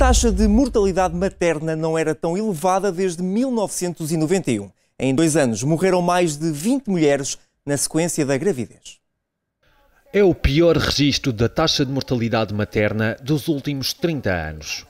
taxa de mortalidade materna não era tão elevada desde 1991. Em dois anos, morreram mais de 20 mulheres na sequência da gravidez. É o pior registro da taxa de mortalidade materna dos últimos 30 anos.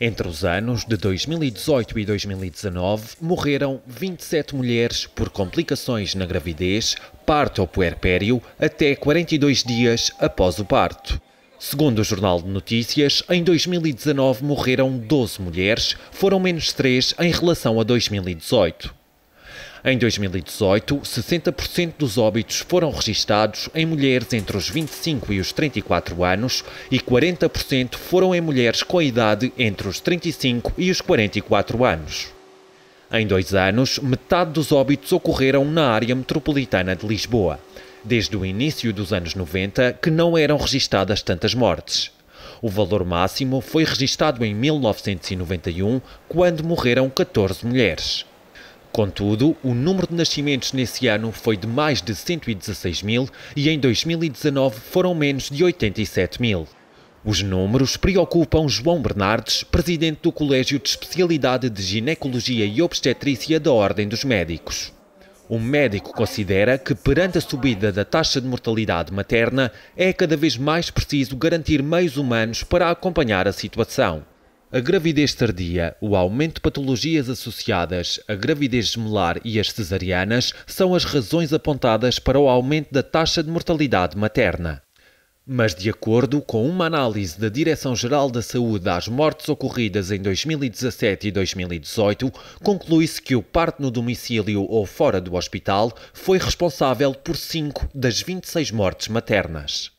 Entre os anos de 2018 e 2019, morreram 27 mulheres por complicações na gravidez, parto ou puerpério, até 42 dias após o parto. Segundo o Jornal de Notícias, em 2019 morreram 12 mulheres, foram menos 3 em relação a 2018. Em 2018, 60% dos óbitos foram registados em mulheres entre os 25 e os 34 anos e 40% foram em mulheres com a idade entre os 35 e os 44 anos. Em dois anos, metade dos óbitos ocorreram na área metropolitana de Lisboa. Desde o início dos anos 90 que não eram registadas tantas mortes. O valor máximo foi registado em 1991, quando morreram 14 mulheres. Contudo, o número de nascimentos nesse ano foi de mais de 116 mil e em 2019 foram menos de 87 mil. Os números preocupam João Bernardes, presidente do Colégio de Especialidade de Ginecologia e Obstetrícia da Ordem dos Médicos. Um médico considera que, perante a subida da taxa de mortalidade materna, é cada vez mais preciso garantir meios humanos para acompanhar a situação. A gravidez tardia, o aumento de patologias associadas, a gravidez gemelar e as cesarianas são as razões apontadas para o aumento da taxa de mortalidade materna. Mas, de acordo com uma análise da Direção-Geral da Saúde às mortes ocorridas em 2017 e 2018, conclui-se que o parto no domicílio ou fora do hospital foi responsável por 5 das 26 mortes maternas.